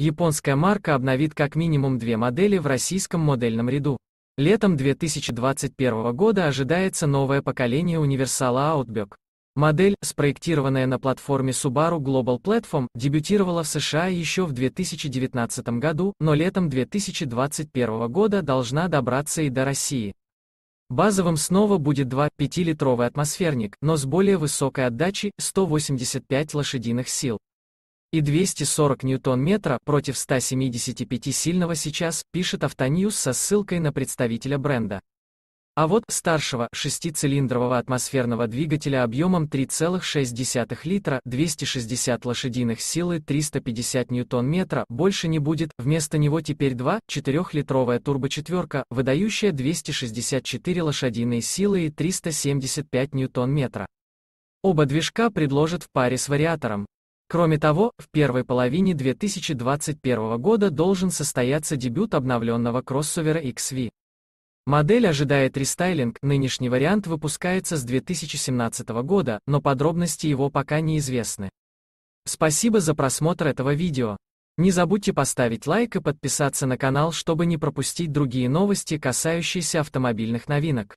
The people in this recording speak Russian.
Японская марка обновит как минимум две модели в российском модельном ряду. Летом 2021 года ожидается новое поколение универсала Outback. Модель, спроектированная на платформе Subaru Global Platform, дебютировала в США еще в 2019 году, но летом 2021 года должна добраться и до России. Базовым снова будет 2,5-литровый атмосферник, но с более высокой отдачей 185 лошадиных сил и 240 ньютон-метра против 175 сильного сейчас, пишет Автоньюз со ссылкой на представителя бренда. А вот старшего шестицилиндрового атмосферного двигателя объемом 3,6 литра 260 лошадиных силы 350 ньютон-метра больше не будет, вместо него теперь 2 4-литровая турбочетверка, выдающая 264 лошадиные силы и 375 ньютон-метра. Оба движка предложат в паре с вариатором, Кроме того, в первой половине 2021 года должен состояться дебют обновленного кроссовера XV. Модель ожидает рестайлинг, нынешний вариант выпускается с 2017 года, но подробности его пока неизвестны. Спасибо за просмотр этого видео. Не забудьте поставить лайк и подписаться на канал, чтобы не пропустить другие новости, касающиеся автомобильных новинок.